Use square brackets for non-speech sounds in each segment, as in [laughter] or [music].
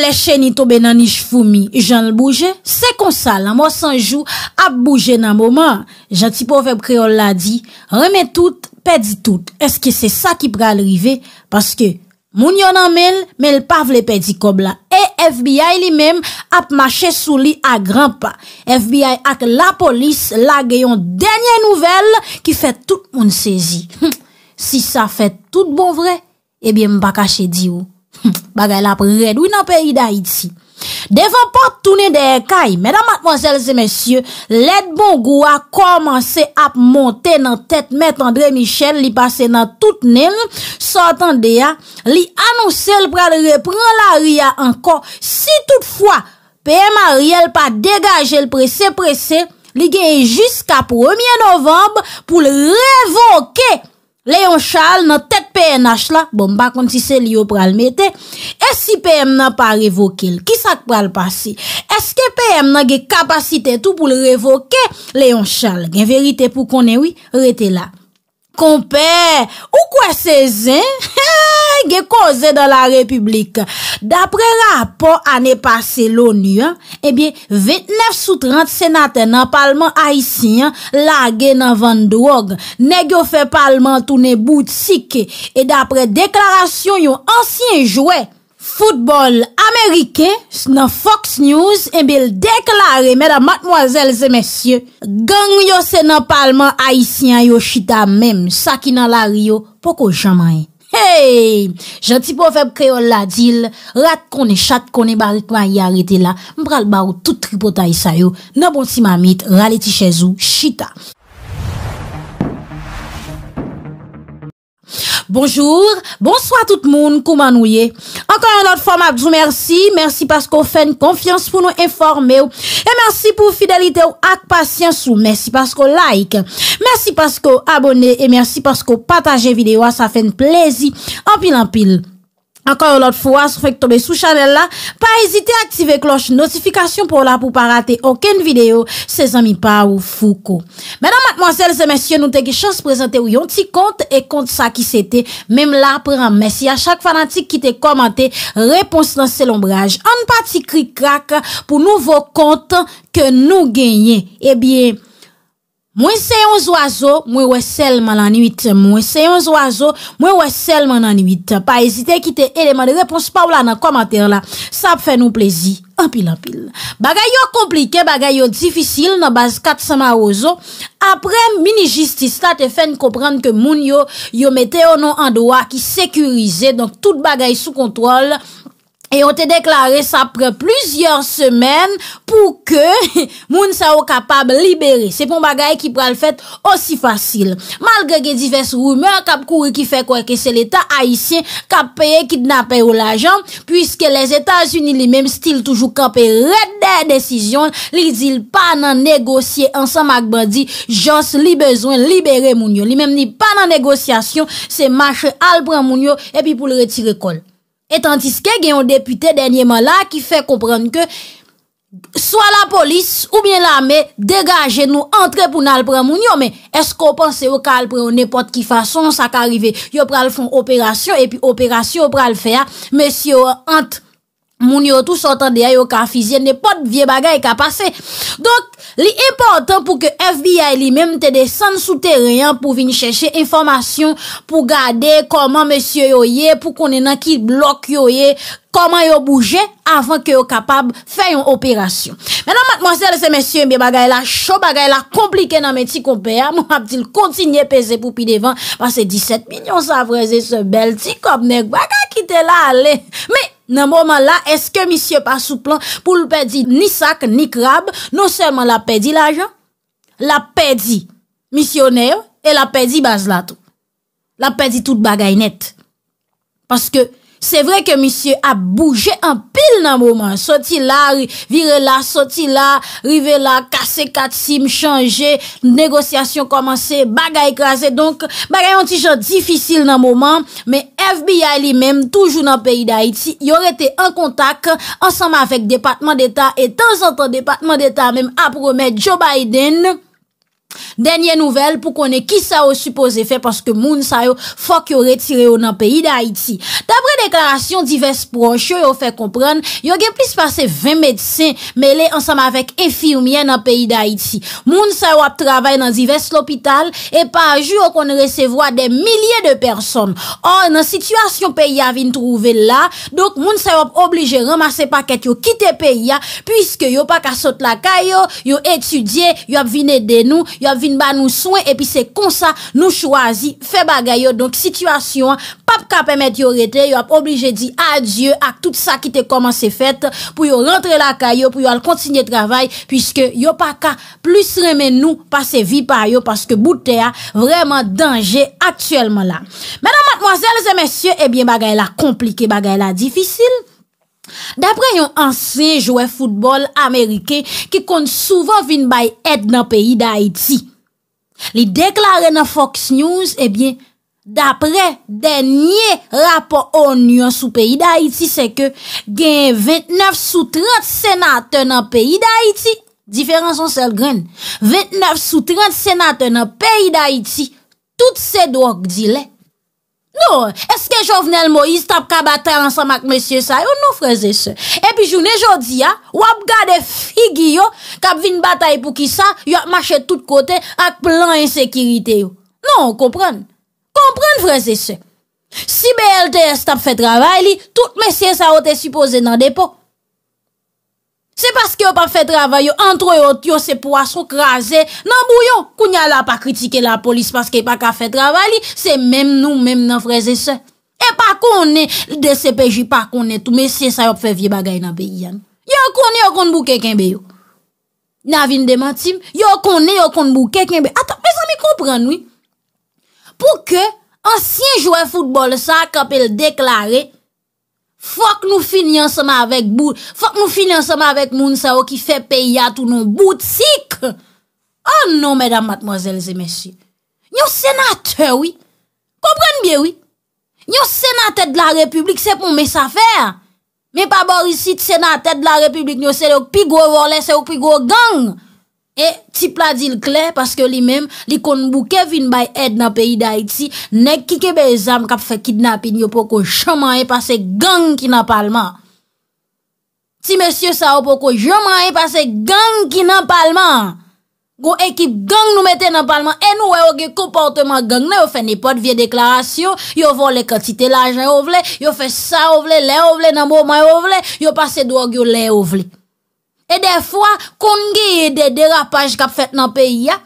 Leche ni tobe nan nish fumi Jan l bouje Se konsa la mwa sanjou ap bouje nan mouman Jati pou vep kreol la di Reme tout, pedi tout Eske se sa ki pre alrive Paske moun yo nan men Men l pavle pedi kob la E FBI li men ap mache sou li A gran pa FBI ak la polis la geyon Denye nouvel ki fet tout moun sezi hm, Si sa fet tout bon vre Ebyen mba kache di ou [laughs] Bagay la prèdou nan pèri d'Haïti. Defon portounen de Ekai, mèdam matmonsèl se mèsyè, let bongo a komansè ap montè nan tèt mèt André Michel, li pasè nan tout nèm, sotan deya, li anousè l prèdre prèm l'aria ankon. Si toutfwa, pèm a riel pa degajè l presè presè, li gen jiska 1è novemb pou l revoke Leon Charles nan tet PNH la, bom bakon si se li yo pral mette, es si PNH nan pa revoke el, ki sak pral pasi, eske PNH nan ge kapasite tou pou le revoke, Leon Charles gen verite pou konenwi rete la. Konpè, ou kwe sezen, [laughs] ge koze dan la republik. Dapre rapor ane pase l'ONU, ebyen eh 29 sou 30 senaten nan palman Aisyen lage nan vande drog, negyo fe palman toune boutik, e dapre deklarasyon yon ansyen jouè. Foutbol Amerike nan Fox News en bel deklare mèda matmwazèl zè mèsyè. Gèng yò se nan palman Aisyen yò Chita mèm sakina la riyò pokò jaman e. Hey, jantipo feb kreol la dil, rat konè chat konè baritman yè arete la, mpral barou tout tripotay sa yò. Nan bon si mamit, raleti chèzou Chita. Bonjour, bonsoit tout moun kouman ouye. Ankon yon not format djou mersi, mersi pasko fen konfians pou nou informe ou, e mersi pou fidelite ou ak pasyans ou, mersi pasko like, mersi pasko abone, e mersi pasko pataje videwa, sa fen plezi, anpil anpil. Ankon yon lot fwa, sou fek tobe sou chanel la, pa ezite aktive kloche notifikasyon pou la pou pa rate oken video se zanmi pa ou fou ko. Menan matmozèl, zè mensyen, nou te ge chans prezente ou yon ti kont e kont sa ki sete. Mem la pre an mesi, a chak fanantik ki te komante, repons nan selombraj. An pati krik krak pou nouvo kont ke nou genye. Ebyen. Mwen se yon zo azo, mwen wè selman nan nwit, mwen se yon zo azo, mwen wè selman nan nwit, pa ezite kite eleman de repons pa wlan nan komater la, sa ap fè nou plezi, anpil anpil. Bagay yo komplike, bagay yo difisil nan baz kat sama ozo, apre mini jistis ta te fèn kopran ke moun yo, yo metè yo nou an doa ki sekurize, donk tout bagay sou kontrol, E yon te deklare sa pre plusieurs semen pou ke moun sa ou kapab libere. Se pon bagaye ki pral fet osi fasil. Malge ge divers rumeur, kap koure ki fe kwa ke se l'Etat a isye, kap peye ki dnape ou la jan, pwiske les Etats-Unis li mem stil toujou kap e red de desisyon, li zil pa nan negosye ansan magbandi jans li bezwen libere moun yo. Li mem ni pa nan negosyasyon, se mache al pran moun yo epi pou le retire kol. Etantis ke gen yon depute denye man la ki fe kompran ke swa la polis ou bien la me degaje nou antre pou nal pran moun yo. Men, esko pan se yo kal pre yon nepot ki fason sa ka rive. Yo pral fon operasyon epi operasyon yo pral fe a. Men, si yo antre. Moun yo tou sotan de a yo ka fizyen, de pot vie bagay ka pase. Donk, li importan pou ke FBI li menm te de san sou terenyan pou vin cheshe informasyon pou gade koman mesye yo ye, pou konen an ki blok yo ye. koman yo bouje avan ke yo kapab fe yon operasyon. Menan mat mwansel se msye yon bi bagay la, chou bagay la, komplike nan men ti kompeya, mwen ap di l kontinye peze poupi devan pase 17 milyon savreze se bel ti kopne kwa ka kite la ale. Men, nan mwoman la, eske msye pa sou plan pou l pedi ni sak, ni krab, non selman la pedi la jan, la pedi misioner, e la pedi bazlato. La pedi tout bagay net. Paske, Se vre ke misye a bouje an pil nan mouman, soti la, vire la, soti la, rive la, kase kat sim, chanje, negosyasyon komanse, bagay krasen. Donk bagay an ti jan difisil nan mouman, me FBI li menm toujou nan peyi da Haiti, yore te an kontak ansama avek Depatman d'Etat e tan sotan Depatman d'Etat menm a promet Joe Biden. Denye nouvel pou kone ki sa ou supose fe Paske moun sa yo fok yo retire yo nan peyi da Haiti Dapre deklarasyon, divers proche yo fe kompran Yo ge plis pase 20 medse Mele ansam avek efirmye nan peyi da Haiti Moun sa yo ap trabay nan divers lopital E pa ju yo kon resevoa de milye de person An an situasyon peyi ya vin trouve la Dok moun sa yo ap oblige ramase paket yo kite peyi ya Piske yo pa ka sot la kayo Yo etudye, yo ap vine denou yo ap vin ba nou souen, epi se konsa nou chwazi, fe bagay yo, donk sitwasyon, pap ka pemet yo rete, yo ap oblije di adye, ak tout sa ki te koman se fet, pou yo rentre la kayo, pou yo al kontinye travay, pwiske yo pa ka plus remen nou, pase vi pa yo, paske boutè a vreman denje aktuelman la. Menan matmoazel, zemensye, ebyen eh bagay la komplike, bagay la difisil, Dapre yon ansè jouè foutbol Amerike ki kon souvan vin bay et nan peyi da Iti, li deklare nan Fox News, ebyen, dapre denye rapor onyon sou peyi da Iti, se ke gen 29 sou 30 senate nan peyi da Iti, diferanson sel gren, 29 sou 30 senate nan peyi da Iti, tout se doak dilek. Non, eske jovenel Moïse tap kabata ansam ak mesye sa yo nou freze se. Epi jounen jodi ya, wap gade figi yo kap vin batay pou ki sa, yo ak mache tout kote ak plan insekirite yo. Non, kompran. Kompran freze se. Si BLT tap fe travay li, tout mesye sa yo te suppose nan depo. Se paske yo pa fe travay yo, entro yo, yo se pou asok raze. Nan bou yo, kou nyala pa kritike la polis paske yo pa ka fe travay li, se mem nou, mem nan freze se. E pa kou ne, de se peji, pa kou ne tou, mesye sa yo pe fe vie bagay nan beyan. Yo kou ne, yo kou ne bou keken beyo. Navin de matim, yo kou ne, yo kou ne bou keken beyo. Ata, me zan mi kompran nou. Pou ke, ansyen jwè foutbol sa, kapel deklare, Fok nou finanseman avèk moun sa wè ki fè peyat ou nou boutik. Oh non, mèdam, matmozèl, zè mèsyl. Nyo senatè wè, komprenn bè wè. Nyo senatè dè la republik, se pou mè sa fè. Mè pa bor isi tsenatè dè la republik, nyo se wè wè ki pi go volè, se wè ki pi go gang. E, ti pla di l kle, paske li menm, li konbou kevin bay ed na peyi da iti, ne kike bezam kap fe kidnapin, yo pou ko jaman e pase gang ki nan palman. Ti mesye sa ou pou ko jaman e pase gang ki nan palman. Go ekip gang nou meten nan palman, e nou we oge komporteman gang, ne yo fe nipot vie deklarasyon, yo vo le katite la jen yo vle, yo fe sa yo vle, le yo vle, nan bo man yo vle, yo pase do oge yo le yo vle. E defwa kongeye de derapaj kap fet nan peyi ya.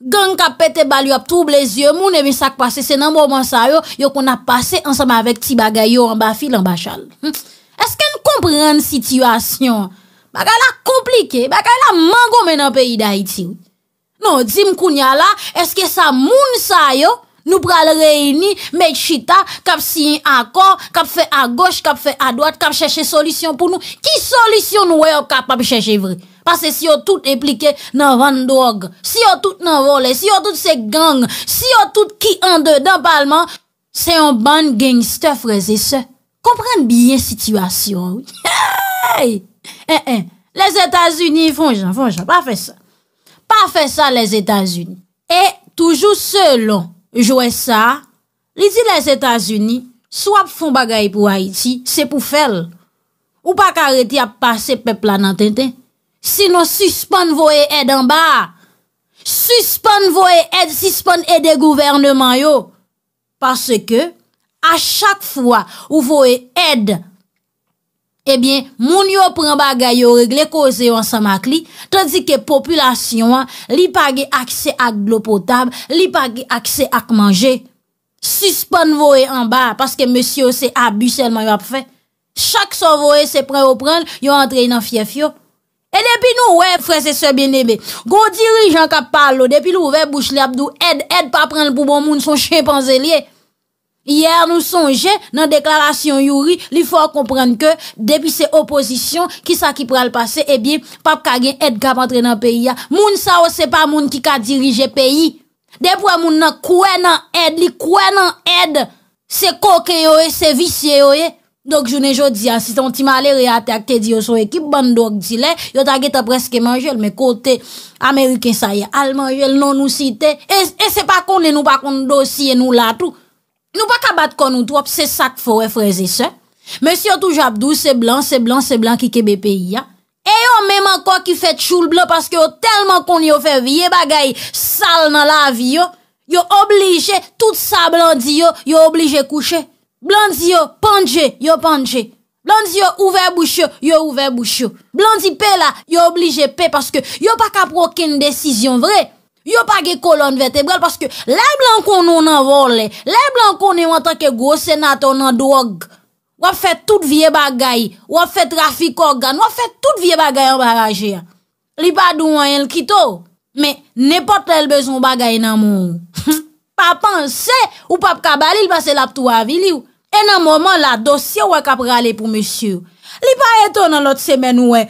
Gan kap pete bali ap toublezye. Moun evi sak pase se nan mouman sa yo. Yo kon ap pase ansama vek ti bagay yo an bafil an bachal. Eske n komprende situasyon? Bakal la komplike. Bakal la man gome nan peyi da iti. Non, di mkoun ya la. Eske sa moun sa yo? Nou pral reyni, met chita, kap siyen akor, kap fè a goch, kap fè a doat, kap chèche solisyon pou nou. Ki solisyon nou wè yo kap ap chèche vre? Pase si yo tout eplike nan van drog, si yo tout nan vole, si yo tout se gang, si yo tout ki an de dan palman, se yon ban gengstof reze se. Komprende biye situasyon. Eh, eh. Les Etats-Unis fonjan, fonjan, pa fè sa. Pa fè sa les Etats-Unis. Et toujou se lon. Jowe sa, li di les Etats-Unis, swap fon bagay pou Haiti, se pou fel. Ou pa kareti ap pase pepla nan tenten. Sinon suspon voe edan ba. Suspon voe ed, suspon ede gouvernman yo. Parce ke, a chak fwa ou voe ed, Ebyen, eh moun yo pran bagay yo regle koze yo ansan mak li, tradi ke populasyon li page akse ak glopotab, li page akse ak manje. Sispan voe anba, paske monsyo se abu selman yo ap fe. Chak son voe se pran yo pran, yo antre yon anfyef yo. E depi nou we fwese se binebe, go dirijan kap palo, depi lou ve bouchle ap dou ed, ed pa pran pou bon moun son chimpanzelye. Yer nou sonje nan deklarasyon yuri, li fwa komprende ke depi se oposisyon, ki sa ki pral pase, ebi, eh pap kage ed gap entre nan peyi ya. Moun sa ou se pa moun ki ka dirije peyi. Depwa moun nan kwen nan ed, li kwen nan ed, se koke yo e, se visye yo e. Dok jounen jo diya, si ton ti male reate ak te diyo son ekip, bandok di le, yo tagi ta preske manjuel, me kote, Ameriken saye, Almanjuel non nou site. E se pa konen nou pa kon dosye nou la tou. Nou pa ka bat kon ou twop, se sak fo we eh, freze se. Men si yo touj ap dou, se blan, se blan, se blan ki kebe pe ya. E yo menman kon ki fet choul blan, paske yo telman kon yo fe vie eh, bagay sal nan la vi yo. Yo oblije, tout sa blan di yo, yo oblije kouche. Blan di yo, pandje, yo pandje. Blan di yo, ouver boucho, yo ouver boucho. Blan di pe la, yo oblije pe, paske yo pa ka proken desisyon vreye. Yo pa ge kolon vetebrel paske la e blan kon nou nan vorle. La e blan kon nou an tanke gwo senato nan drog. Wap fet tout vie bagay. Wap fet trafik organ. Wap fet tout vie bagay an baraje. Li pa dou wanyan l kito. Me, ne pot tel bezon bagay nan moun. [laughs] Pa panse ou pap kabali l pase la ptou avili ou. E nan mouman la dosye wak ap rale pou monsiou. Li pa eto nan lot semen wè.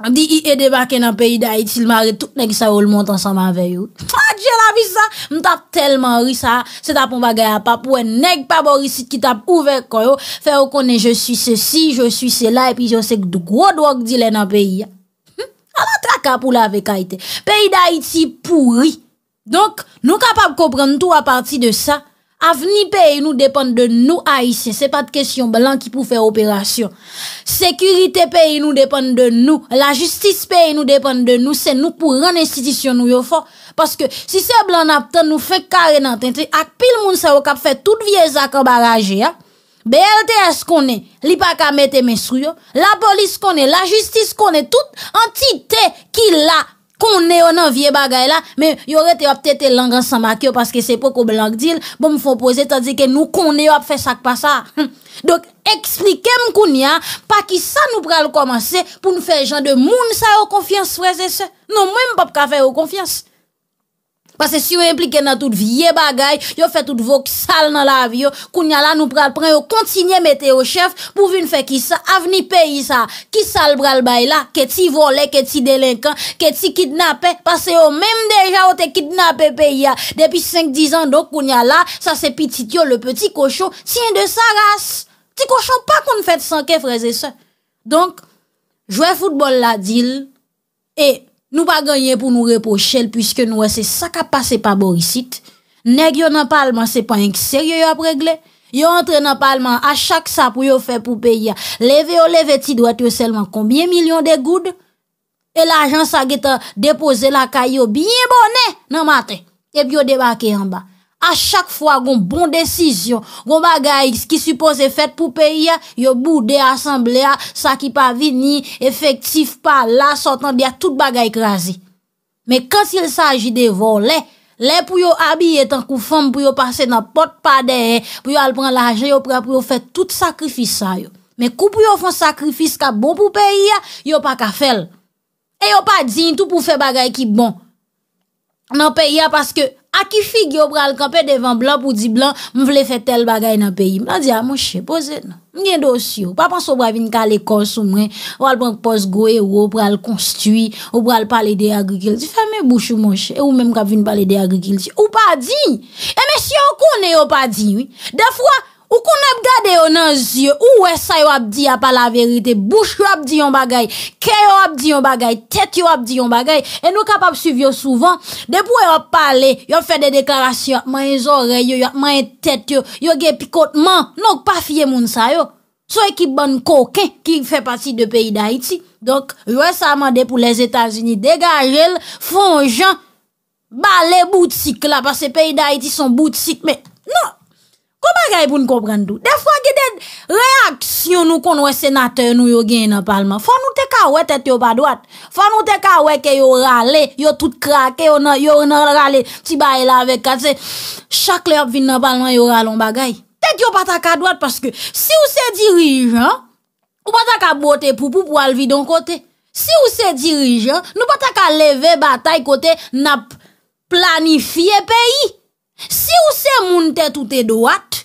Di i e debake nan peyi da iti, lmanre tout neg sa ou lmonte ansanman veyout. A dje la vi sa, mtaf telman ri sa, se tapon bagaya pa pou en neg pa borisit ki tap ouver koyo, fe ou konen je suis se si, je suis se la, epi yo sek do kwo do ak dile nan peyi ya. Hm? A la traka pou la vey ka ite. Peyi da iti pou ri, donk nou kapap kopren tou a parti de sa. Avni peye nou depande de nou a isye. Se pa de kesyon blan ki pou fè operasyon. Sekyritè peye nou depande de nou. La jistis peye nou depande de nou. Se nou pou ren institisyon nou yo fò. Paske si se blan ap ten nou fè kare nan tentri. Ak pil moun sa wak ap fè tout viez ak abaraje ya. Bè el te es konen. Li pa ka mette men sou yo. La polis konen. La jistis konen. Tout entite ki la. Konè yon nan vie bagay la, men yon rete wap tete langan san makyo paske sepo kou blan kdil, bon mifon pose tadeke nou konè wap fè sak pa sa. Hm. Dok, eksplike mkoun ya, pa ki sa nou pral komanse pou nou fè jan de moun sa yo konfians fwese se. Non mwen mpap ka fè yo konfians. Pase si yo implike nan tout vie bagay, yo fè tout vok sal nan la vi yo, kounya la nou pral pren yo kontinye mette yo chef, pou vin fè ki sa, avni peyi sa, ki sal pral bay la, ke ti vole, ke ti delinkan, ke ti kidnape, pase yo menm deja yo te kidnape peyi ya, depi 5-10 an do kounya la, sa se pitit yo le peti kosho, ti yon de sa ras, ti kosho pa kon fèt sanke freze sa. Donk, jouè foutbol la dil, e fote, Nou pa ganyen pou nou repos chel pwiske nou wese sa ka pase pa borisit. Neg yo nan palman se pan yon seryo yo ap regle. Yo entre nan palman a chak sa pou yo fe pou peyi ya leve yo leve ti do atyo selman kombye milyon de goud. E la jans a geta depose la kayo binye bonnen nan maten. E bi yo debake yon ba. A chak fwa goun bon desisyon, goun bagay ki suppose fèt pou peyi ya, yo boudè, asemblea, sa ki pa vini, efektif pa la, sotan diya, tout bagay krasi. Me kansil saji de volè, lè pou yo abye tan kou fèm, pou yo pase nampot pa dehe, pou yo alpren laje, yo pou yo fè tout sakrifisa yo. Me kou pou yo fè sakrifis ka bon pou peyi ya, yo pa ka fèl. E yo pa din tout pou fè bagay ki bon. Nan peyi ya paske... Aki fig yo pral kampe devan blan pou di blan mwen vle fe tel bagay nan peyi. Mwen la di a ah, mwenche, boze nan. Mwen gen dosyo. Pa pans yo pral vin ka le konsou mwen. Wal bank pos goye ou pral konstui. Ou pral pale de agrikil. Ti fame bouchou mwenche. E ou menm pral vin pale de agrikil. Ou pa di. E men si yo konen yo pa di. Da fwa... Ou kon ap gade yo nan zye, ou wè sa yo ap di a pa la verite, bouch yo ap di yon bagay, ke yo ap di yon bagay, tèt yo ap di yon bagay, e nou kap ap suiv yo souvan, de pou yo ap pale, yo fè de deklarasyon, man yon zore, man yon tèt, yo gen pikotman, nou pa fye moun sa yo. Sou ekip ban koke, ki fè pati de peyi da iti, donk, wè sa amande pou les Etats-Unis, de gaje l, fon jan, ba le boutik la, pas se peyi da iti son boutik, men, nou, Kou bagay pou nou komprendou? De fwa ge de reaksyon nou konwe senatè nou yo genye nan palman. Fwa nou te ka we tet yo ba dwat. Fwa nou te ka we ke yo rale, yo tout krake, yo nan rale, ti baye la vek kase. Chak le ap vin nan palman yo ralon bagay. Tet yo pata ka dwat paske si ou se dirijan, ou pata ka bote poupou pou alvi don kote. Si ou se dirijan, nou pata ka leve batay kote nan planifiye peyi. Si ou se moun te toute do at,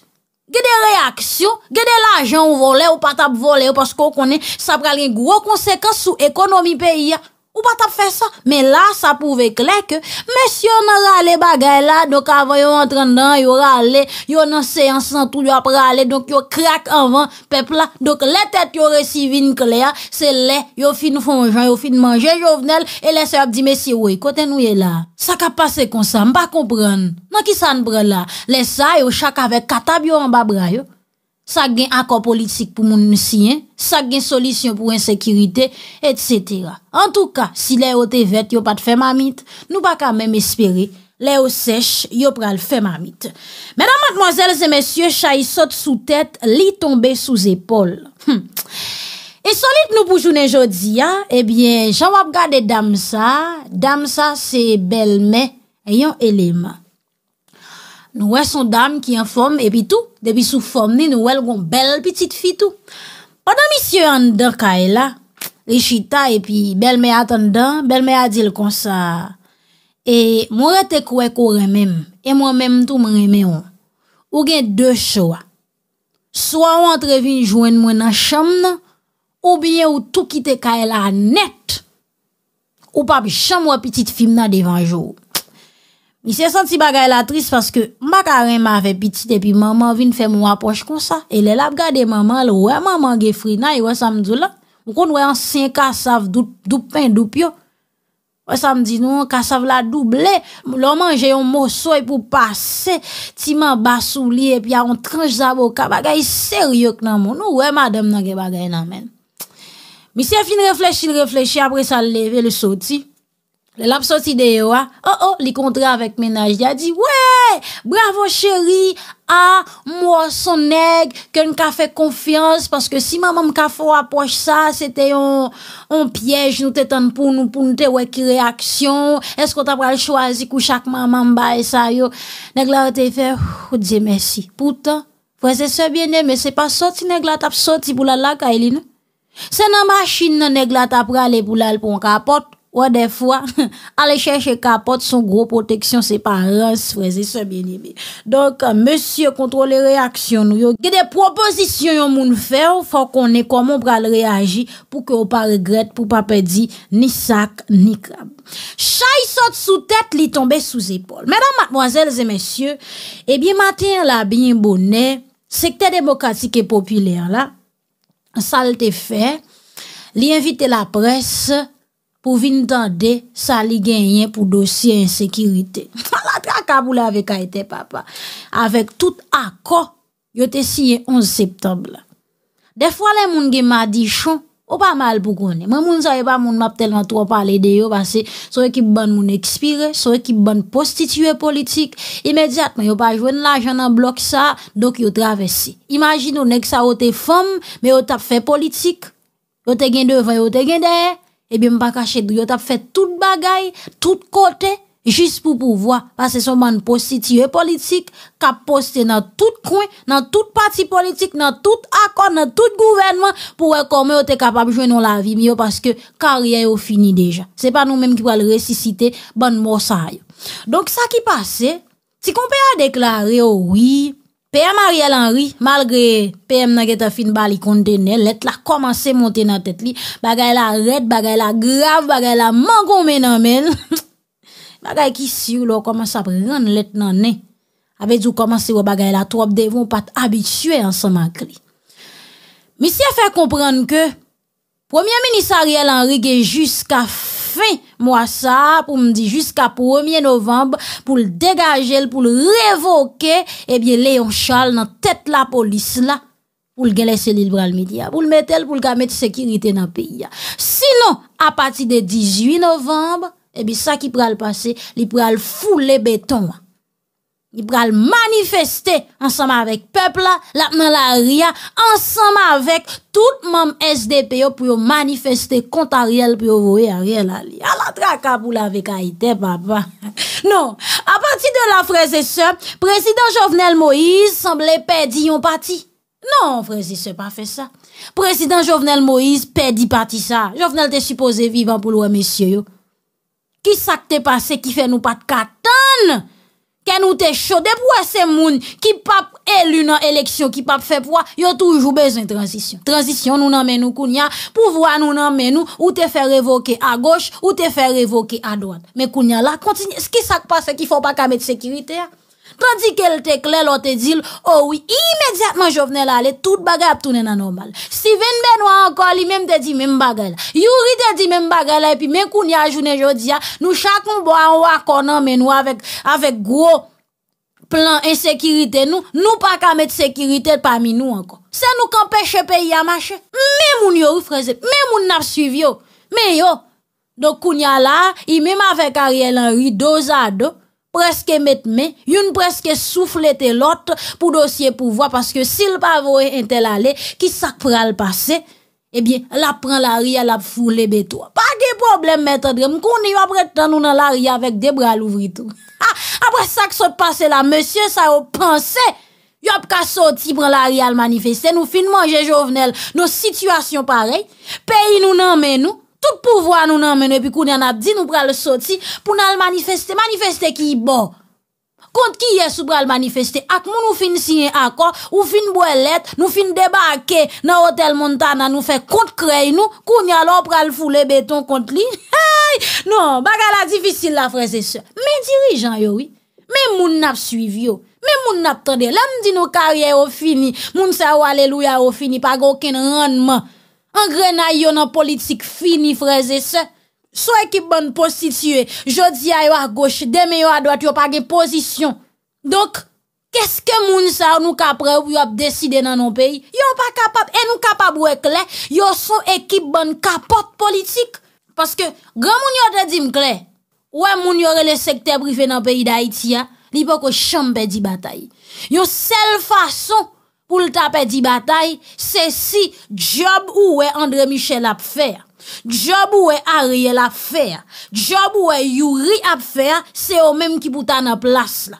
gede reaksyon, gede lajan ou vole ou patap vole ou paskou konen, sa pral gen gwo konsekans sou ekonomi peyi ya. Ou pa tap fè sa? Men la, sa pouve klek. Men si yo nan rale bagay la, dok avan yo entran dan, yo rale, yo nan seyansan, tout yo ap rale, dok yo krak avan, pepla. Dok le tèt yo resivin klea, se le, yo fin fonjan, yo fin manje, yo venel, e lesè ap di, mesi, wè, kote nou ye la? Sa ka pase konsan, mba kompran. Nan ki san pran la? Lesè yo chak avek katab yo an ba bray yo. Sa gen akor politik pou moun nusiyen, sa gen solisyon pou ensekiritè, etc. En tou ka, si le yo te vet, yo pat fè mamit, nou pa kamèm espere, le yo sech, yo pral fè mamit. Mèdam matmoazèl zè mèsyè, chayi sot sou tèt, li tombe sou zépol. E solit nou poujounen jodi, eh bien, chan wap gade dam sa, dam sa se bel mè, e yon eleman. Nou wè son dam ki yon fòm epi tou. Depi sou fòm ni nou wèl gwen bel pitit fi tou. Odamis yon an dèr kaela. Rishita epi bel mè atan dèr. Bel mè adil konsa. E mwen rete kwek ou remèm. E mwen mèm tou mwen remèm ou. Ou gen dè chowa. Swa ou antrevi jouen mwen nan chom nan. Ou biye ou tou kite kaela net. Ou pa pi chom wè pitit fi mnen devanjou. Mi se senti bagay la tris paske ma karen ma ve pitit epi maman vin fe mwa poch kon sa. E le lab gade maman, l wè maman ge frinay, e wè sa mdou la. Mwen kon wè an sen kasav dupen dupyo. Wè sa mdou, kasav la duble, l wè manje yon moso pou pase, ti man basou li epi yon tranj zaboka. Bagay seryok nan moun, wè madem nan ge bagay nan men. Mi se fin reflechi, reflechi, apre sa leve le soti. Le lap soti de yo, ha? Ah. Oh oh, li kontra avèk menaj. Ya di, wè! Bravo chéri! Ha, mwa son neg, ke n ka fèk konfiyans, paske si mamam ka fò rapoche sa, se te yon pièj, nou te ten pou nou pou nou te wèk reaksyon, eskou ta pral chwazi kou chak mamam bae sa yo. Neg la wè te fè, ou diye mersi. Poutan, wè se sè bène, mè se pa soti neg la tap soti boulal la ka elin. Se nan machin nan neg la tap pral e boulal pou an kapot, Ouè defwa, alè chèche kapote, son gro proteksyon se pa rase freze, se benime. Donk, mèsyè kontro le reaksyon nou yo, ki de propozisyon yon moun fè, ou fò konè komon pral reagi, pou ke ou pa regret, pou pa pe di ni sak, ni krab. Chay sote sou tèt, li tombe sou zépol. Mèdan mwazèl zè mèsyè, e bi matin la bin bonè, sekte demokratik e popilyan la, salte fè, li invite la presse, pou vin tan de sali genyen pou dosye en sekirite. Mwa [laughs] la tra kabou la vek a ete papa. Avek tout akon, yo te sinye 11 septemble. Defwa le moun gen ma di chon, ou pa mal pou konen. Mwen moun zaye pa moun map telman tro pale de yo, pase soye ki ban moun ekspire, soye ki ban postitue politik, imediatman yo pa jwen la, jwen an blok sa, dok yo travesi. Imagine ou nek sa ote fom, me yo tap fe politik, yo te gen devan, yo te gen dehe, Ebi mpa kache griyo, tap fè tout bagay, tout kote, jist pou pouvoi. Pase son ban positive politik, kap poste nan tout kwen, nan tout pati politik, nan tout akon, nan tout gouvenman, pou rekome ou te kapab jwen nou la vi myo, paske karye ou fini deja. Se pa nou menm ki wale resisite ban mwosay. Donk sa ki pase, si konpe a deklari oh ou wii, PM Ariel Henry, malgre PM nan gete fin bali konde nen, let la komanse monte nan tet li, bagay la red, bagay la grav, bagay la mankou menan men, bagay ki sir lo komanse ap ren let nan nen, avè djou komanse wè bagay la trop devon pat abitue an seman kli. Mi si a fèr kompran ke, Premier Minist Ariel Henry gen jiska fè, Mwa sa pou mdi jiska 1e novemb pou l degajel, pou l revoke, ebi le yon chal nan tet la polis la pou l gelese li l bral midi ya. Pou l metel pou l gamet sekirite nan pi ya. Sinon, apati de 18 novemb, ebi eh sa ki pral pase, li pral foule beton ya. I pral manifeste ansama avèk pepla, latman la ria, ansama avèk tout mam SDP yo pou yo manifeste konta riel pou yo vouye a riel a li. A la traka pou la vek a ite, baba. Non, a pati de la freze sep, prezident Jovenel Moïse semblè pedi yon pati. Non, freze sep a fe sa. Prezident Jovenel Moïse pedi pati sa. Jovenel te suppose vivan pou loue mesye yo. Ki sak te pase ki fe nou pat katan? Kè nou te chode, pou wè se moun ki pap elu nan eleksyon, ki pap fè pou wè, yo toujou bezèn transisyon. Transisyon nou nan menou kounya, pou wè nou nan menou ou te fè revoke a goch, ou te fè revoke a doan. Mè kounya la kontinye, skisak pa se ki fò pa kamèt sekirite ya. Tandik oh el te kle, lo te dil Owi, imediatman jo vnen la ale Tout bagay ap tounen an normal Si ven ben wak an kon, li menm te di menm bagay la Yowri te di menm bagay la Epi menm kounya a jounen jodi ya ah, Nou chak mou bo an wak konan menm wak Avèk gwo plan Insekirite nou, nou pa kamet Sekirite pami nou ankon Se nou kampèche pe yamache Menmoun yowri freze, menmoun nap suiv yo Men yo, do kounya la I menm avèk a riel anri Dozade yo Preske metme, yon preske souflete lot, pou dosye pou vwa, paske sil pa vwoy entel ale, ki sak pral pase, ebyen la pran la ria, la fwou le betwa. Pa ge problem, metadre, mkouni yo apre tan nou nan la ria, vek debra l'ouvritou. [laughs] Ha, apre sak se pase la, monsye sa yo panse, yop ka soti pran la ria lmanifeste, nou finmanje jovenel, nou situasyon parey, peyi nou nanmen nou, Tout pouvwa nou nan mene, pi koun yan ap di, nou pral soti pou nan lmanifeste. Manifeste ki yi bo. Kont ki yi esu pral manifesti ak moun ou fin sinye akon, ou fin bollet, nou fin debake nan hotel Montana, nou fe kont krey nou, koun yan lop pral foule beton kont li. [laughs] Non, baka la difisil la fre se se. Men dirijan yo, men moun ap suiv yo, men moun ap tande, lèm di nou karye yo fini, moun sa wale lou ya yo fini, pa gòkè nan ronman. Angrena yon an politik fini freze se. Sou ekip ban postitiywe. Jodi a yon a goche, deme yon a doat, yon pa ge pozisyon. Donk, keske moun sa nou kapre ou yon ap deside nan an peyi? Yon pa kapap, en nou kapap ou ekle, yon sou ekip ban kapop politik. Paske, gwa moun yon te dim kle, wè moun yon re le sekte prive nan peyi da iti ya, li pou ko chanpe di batay. Yon sel fason, Poul tapè di batay, se si job ou we André Michel ap fè, job ou we Ariel ap fè, job ou we Yuri ap fè, se ou menm ki poutan ap las la.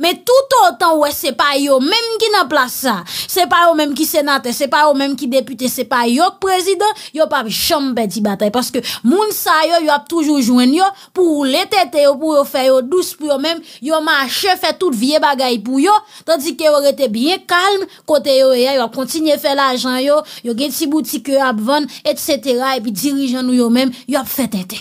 Mè tout o tan wè se pa yo mèm ki nan plasa, se pa yo mèm ki senate, se pa yo mèm ki depute, se pa yo k prezident, yo pa bi chombe di batay. Paske moun sa yo, yo ap toujou jwen yo, pou ou lè tete yo, pou yo fè yo douz pou yo mèm, yo manche fè tout vie bagay pou yo, tandi ke yo rete bien kalm, kote yo e ya, yo ap kontinye fè l'ajan yo, yo gen ti boutik yo ap von, et cetera, epi dirijan nou yo mèm, yo ap fè tete.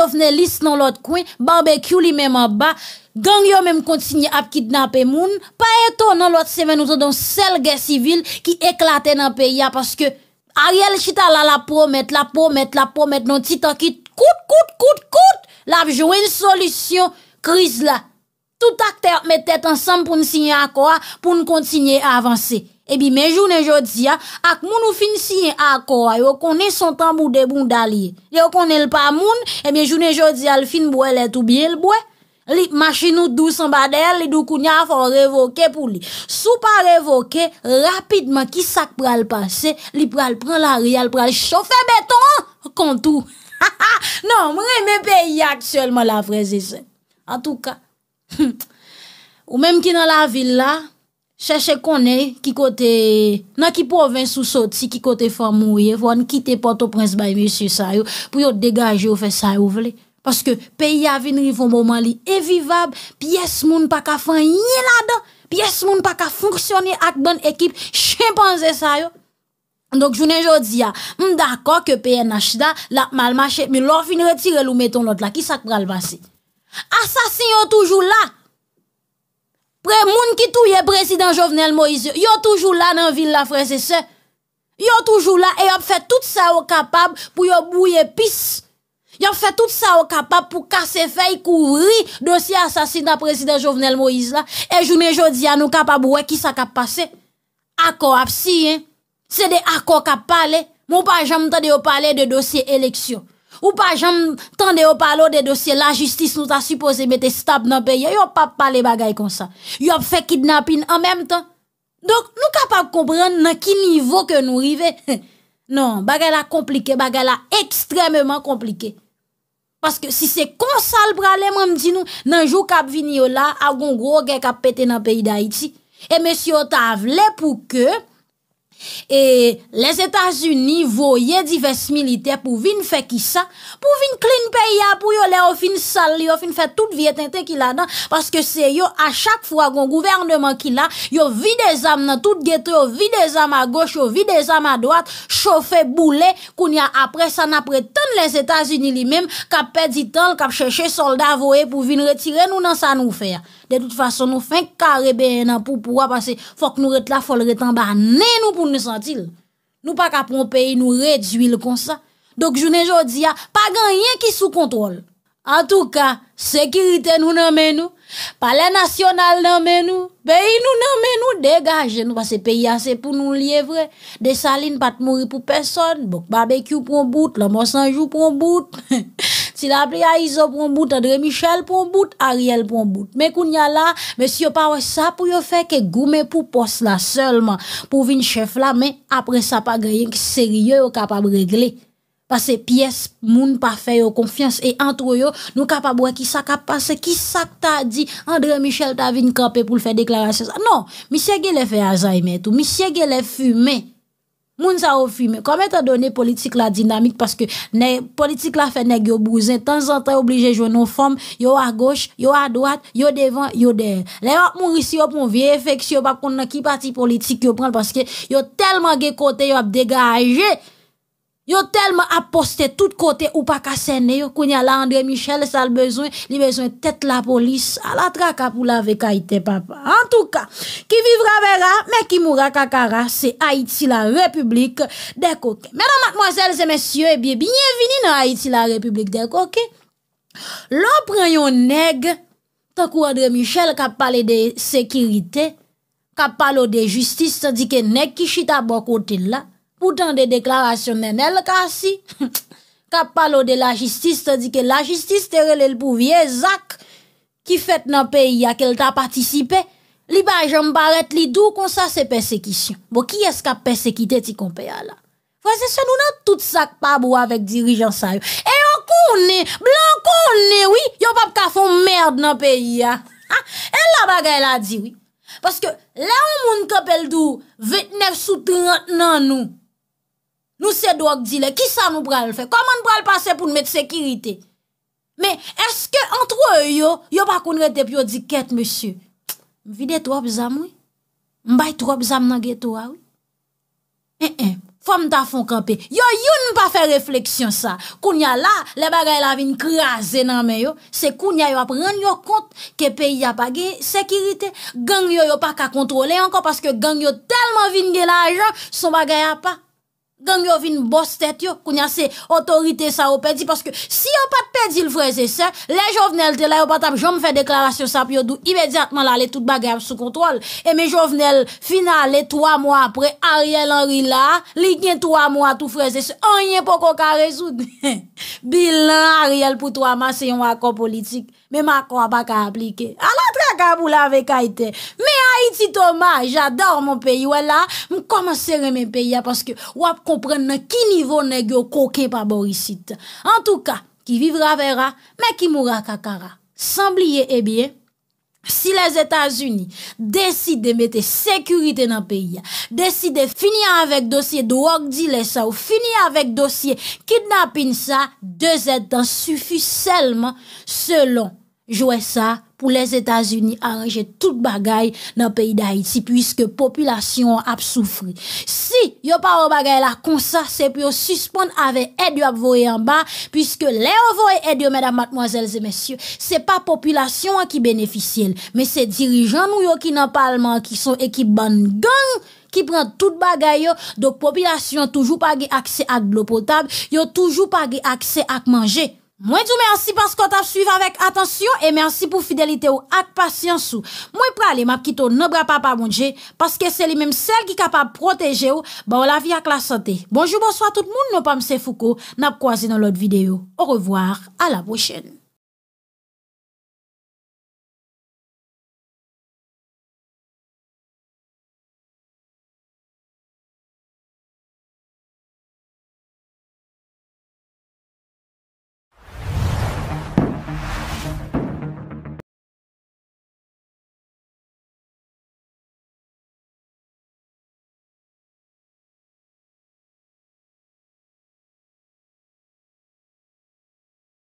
Yow fnen lis nan lot kwen, barbe kyou li menman ba, gang yow menm kontinye ap kitnape moun. Pa eto nan lot semen nou se don sel gen sivil ki eklate nan pe ya. Paske Ariel Chitala la pou met, la pou met, la pou met, non titan kit kout, kout, kout, kout. La ap jwen solusyon kriz la. Tout akte met et ansan pou n sinye akwa pou n kontinye avanse. Ebi men jounen joudiya ak moun ou fin siyen akor, yo konen son tambou deboun daliye. Yo konen l pa moun, ebi jounen joudiya l fin bwe lè tou biye l bwe. Li machin ou dous an badè, li dou kounya fò revoke pou li. Sou pa revoke, rapidman ki sak pral pase, li pral pral ari, al pral chofè beton, kontou. Non, mwen mè pe yak sèlman la freze se. An tou ka. [laughs] Ou mèm ki nan la vil la, Cheche konen ki kote, nan ki po ven sou sot si ki kote fwa mouye, fwa an kite poto prens bay misi sa yo, pou yo degaje ou fe sa yo vle. Paske peyi avinri fwa mouman li evivab, piyes moun pa ka fwa nye la da, piyes moun pa ka fonksyoni ak ban ekip, chimpanzè sa yo. Donk jounen jo di ya, mdakon ke peye nashda, la malmache, mi lo fin retire lou meton lot la, ki sak pral basi. Asasin yo toujou lak. Pre moun ki touye prezident Jovenel Moise, yo toujou la nan vil la frese se. Yo toujou la e yo fè tout sa ou kapab pou yo bouye pis. Yo fè tout sa ou kapab pou kase fèy kouvri dosye asasin nan prezident Jovenel Moise la. E jounen joun diyan ou kapab wè ki sa kapase. Akon ap si, se de akon kap pale, moun pa jan mtade yo pale de dosye eleksyon. Ou pa janm tan de yo palo de dosye la justis nou ta suppose mette stab nan peyi. Yo pap pale bagay kon sa. Yo fe kidnapin an menm tan. Donk nou kapap kompran nan ki nivou ke nou rive. [laughs] Non, bagay la komplike, bagay la ekstrememan komplike. Paske si se konsal pralem an di nou nan jou kap vini yo la, agon gro gen kap pete nan peyi da iti. E men si yo ta vle pou ke... E les Etats-Unis voye diverse milite pou vin fe ki sa Pou vin klin pe ya pou yo le ofin sal li ofin fe tout vye tenten ki la dan Paske se yo a chak fwa kon gouvernement ki la Yo vi de zam nan tout getre yo vi de zam a goch yo vi de zam a doat Chofe boule koun ya apre san apre ton les Etats-Unis li mem Kap pedi ton kap cheche soldat voye pou vin retire nou nan sa nou fe ya De tout fason nou fin kare beye nan pou pouwa pase fok nou rete la fol rete an ba ne nou pou nou sentil. Nou pa ka pou an peyi nou reduile konsa. Dok jounen jodi ya pa gan yen ki sou kontrol. An tou ka, sekirite nou nan menou, pale nasyonal nan menou, peyi nou nan menou degaje. Nou pa se peyi ase pou nou liye vre, de saline pa te mouri pou peson, bok barbekyou pou an bout, lomo sanjou pou an bout. [laughs] Si la aple a Izo pou mboute, André Michel pou mboute, Ariel pou mboute. Mè koun ya la, mè si yo pa wè sa pou yo fè ke goumè pou pos la sèlman pou vin chèf la, mè apre sa pa greyen ki seri yo yo kapab regle. Pase piès, moun pa fè yo konfians e antro yo, nou kapab wè ki sa kapase, ki sa kta di André Michel ta vin kapè pou l fè deklarasyon sa. Non, mi sè ge lè fè aza imè tou, mi sè ge lè fume. Moun sa oufime, kome te done politik la dinamik, paske politik la fe neg yo bouzen, tan zantan yo oblije jo nou form, yo a goch, yo a doat, yo devan, yo der. Le yo ap moun risi yo pou moun vie, fek si yo bakoun nan ki pati politik yo pran, paske yo telman ge kote yo ap degaje. yo telman aposte tout kote ou pa kasene, yo konye la Andre Michel sal bezon, li bezon tet la polis, ala traka pou lave kaiten papa. En touka, ki vivra vera, me ki mura kakara, se Haiti la republik de koke. Mèdan matmozèl se mèsyo e eh biebi, nye vini nan Haiti la republik de koke. Lò pren yon neg, takou Andre Michel kap pale de sekirite, kap pale de jistis, sa di ke neg ki chita bo kote la, Poutan de deklarasyon men el kasi. [laughs] Kap palo de la jistis te di ke la jistis te relel pou vie. Zak ki fet nan peyi ya kel ta patisipe. Li ba jom baret li dou konsa se persekisyon. Bo ki es ka persekite ti kompe ya la? Fransese nou nan tout sak pa bou avek dirijansayon. E an konen, blan konen, oui, yo pap ka fon merd nan peyi ya. Ah. E la bagay la di, oui. Paske la ou moun kap el dou 29 sou 30 nan nou. Nou se do ak dile, ki sa nou pral fe? Koman pral pase pou nou mette sekirite? Me, eske antro yo, yo pa koun rete pyo diket, monsye? Vide twap zam woy? Mbay twap zam nan ge twa woy? E, e, fom ta fon krepe. Yo, yo nou pa fe refleksyon sa. Koun ya la, le bagay la vin krasen nan me yo. Se koun ya yo ap ren yo kont ke peyi ya pa ge sekirite. Gang yo yo pa ka kontrole anko paske gang yo telman vin ge la ajon son bagay a pa. Gang yo vin bostet yo, kounya se Otorite sa ou pedi, paske si yo Pat pedi l vreze se, le jovenel Te la yo pat ap, jom fe deklarasyon sa Pyo dou, imediatman la, le tout bagab sou kontrol E me jovenel, final Le 3 mwa apre, Ariel Henry la Li gnen 3 mwa tou vreze se On yen poko ka rezout Bilan, Ariel, pou 3 mwa Se yon akon politik, me makon A baka aplike, alatre akabou la Ve kaiten, me Haiti toman Jador mon peyi, wè la M koman sere men peyi ya, paske wapk Prennen ki nivou negyo koke pa borisit En tou ka, ki vivra vera Me ki moura kakara Sambliye e eh bie Si les Etats-Unis Deside de mette sekurite nan peyi Deside de finia avèk dosye Do wak dile sa ou finia avèk dosye Kidnap in sa De zet dan sufi selman Selon jouè sa pou les Etats-Unis anreje tout bagay nan peyi da Haiti, pwiske populasyon ap soufri. Si yo pa ou bagay la konsa, sep yo suspon avè edyo ap voye anba, pwiske le ou voye edyo, mèdam matmoazèlze mèsyo, se pa populasyon an ki benefisyel, mè se dirijan nou yo ki nan palman, ki son ekip ban gang, ki pran tout bagay yo, dok populasyon toujou pa ge akse ak blo potab, yo toujou pa ge akse ak manje. Mwen tou mè ansi paskot ap suiv avèk atensyon e mè ansi pou fidelite ou ak pasyansou. Mwen pralè m ap kito nò bra pa pa mounje paske se li mèm sel ki kapap proteje ou ba ou la vi ak la sante. Bonjou bonso a tout moun nou pa mse fouko nap kwa zi nou lot videyo. Ou revoar, a la bwishen.